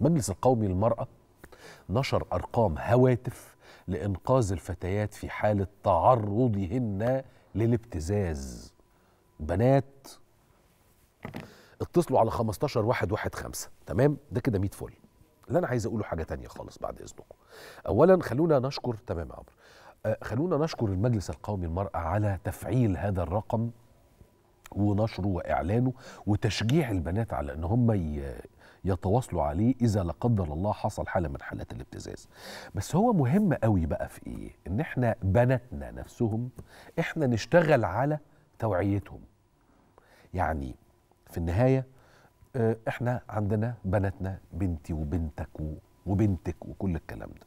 المجلس القومي للمرأة نشر أرقام هواتف لإنقاذ الفتيات في حالة تعرضهن للابتزاز بنات اتصلوا على 15 واحد واحد خمسة تمام ده كده 100 فل اللي أنا عايز أقوله حاجة تانية خالص بعد إذنكم أولا خلونا نشكر تمام عمرو آه، خلونا نشكر المجلس القومي للمرأة على تفعيل هذا الرقم ونشره وإعلانه وتشجيع البنات على إن هم ي... يتواصلوا عليه اذا لا قدر الله حصل حاله من حالات الابتزاز بس هو مهم قوي بقى في ايه ان احنا بناتنا نفسهم احنا نشتغل على توعيتهم يعني في النهايه آه، احنا عندنا بناتنا بنتي وبنتك وبنتك وكل الكلام ده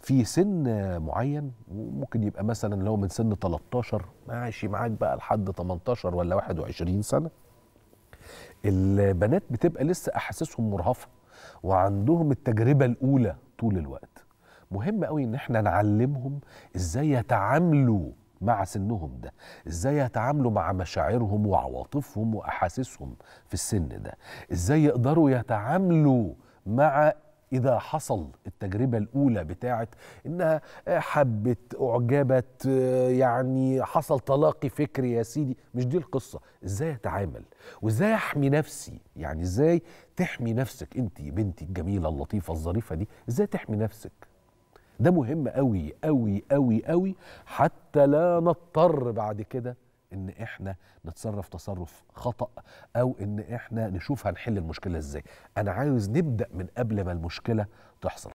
في سن معين ممكن يبقى مثلا لو من سن 13 ماشي معاك بقى لحد 18 ولا 21 سنه البنات بتبقى لسه احاسيسهم مرهفه وعندهم التجربه الاولى طول الوقت مهم قوي ان احنا نعلمهم ازاي يتعاملوا مع سنهم ده ازاي يتعاملوا مع مشاعرهم وعواطفهم واحاسيسهم في السن ده ازاي يقدروا يتعاملوا مع إذا حصل التجربة الأولى بتاعت إنها حبت أعجبت يعني حصل تلاقي فكري يا سيدي مش دي القصة إزاي أتعامل وإزاي أحمي نفسي يعني إزاي تحمي نفسك أنت بنتي الجميلة اللطيفة الظريفة دي إزاي تحمي نفسك ده مهم أوي أوي أوي أوي حتى لا نضطر بعد كده ان احنا نتصرف تصرف خطا او ان احنا نشوف هنحل المشكله ازاي انا عايز نبدا من قبل ما المشكله تحصل